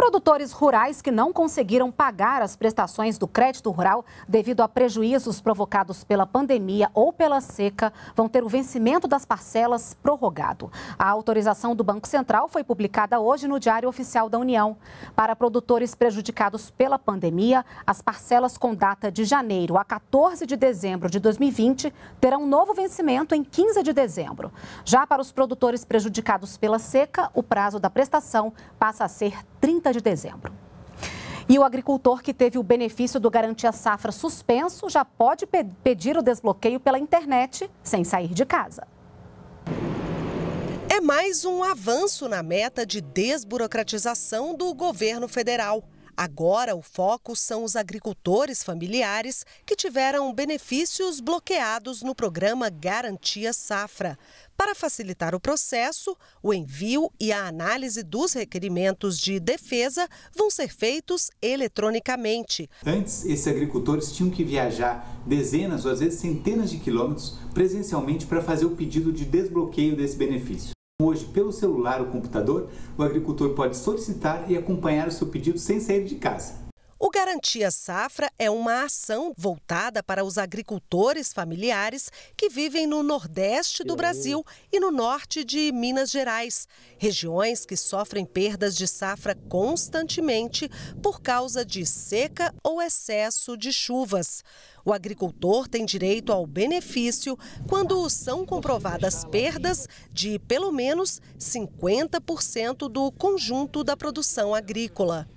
Produtores rurais que não conseguiram pagar as prestações do crédito rural devido a prejuízos provocados pela pandemia ou pela seca vão ter o vencimento das parcelas prorrogado. A autorização do Banco Central foi publicada hoje no Diário Oficial da União. Para produtores prejudicados pela pandemia, as parcelas com data de janeiro a 14 de dezembro de 2020 terão novo vencimento em 15 de dezembro. Já para os produtores prejudicados pela seca, o prazo da prestação passa a ser 30 30 de dezembro. E o agricultor que teve o benefício do Garantia Safra suspenso já pode pe pedir o desbloqueio pela internet sem sair de casa. É mais um avanço na meta de desburocratização do governo federal. Agora, o foco são os agricultores familiares que tiveram benefícios bloqueados no programa Garantia Safra. Para facilitar o processo, o envio e a análise dos requerimentos de defesa vão ser feitos eletronicamente. Antes, esses agricultores tinham que viajar dezenas ou às vezes centenas de quilômetros presencialmente para fazer o pedido de desbloqueio desse benefício. Hoje, pelo celular ou computador, o agricultor pode solicitar e acompanhar o seu pedido sem sair de casa. Garantia Safra é uma ação voltada para os agricultores familiares que vivem no Nordeste do Brasil e no Norte de Minas Gerais, regiões que sofrem perdas de safra constantemente por causa de seca ou excesso de chuvas. O agricultor tem direito ao benefício quando são comprovadas perdas de pelo menos 50% do conjunto da produção agrícola.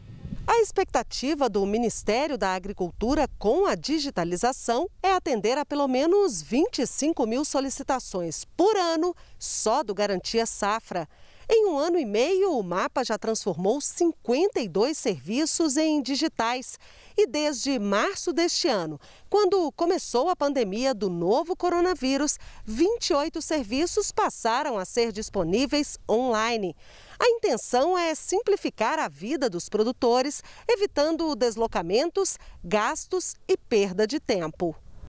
A expectativa do Ministério da Agricultura com a digitalização é atender a pelo menos 25 mil solicitações por ano só do Garantia Safra. Em um ano e meio, o mapa já transformou 52 serviços em digitais. E desde março deste ano, quando começou a pandemia do novo coronavírus, 28 serviços passaram a ser disponíveis online. A intenção é simplificar a vida dos produtores, evitando deslocamentos, gastos e perda de tempo.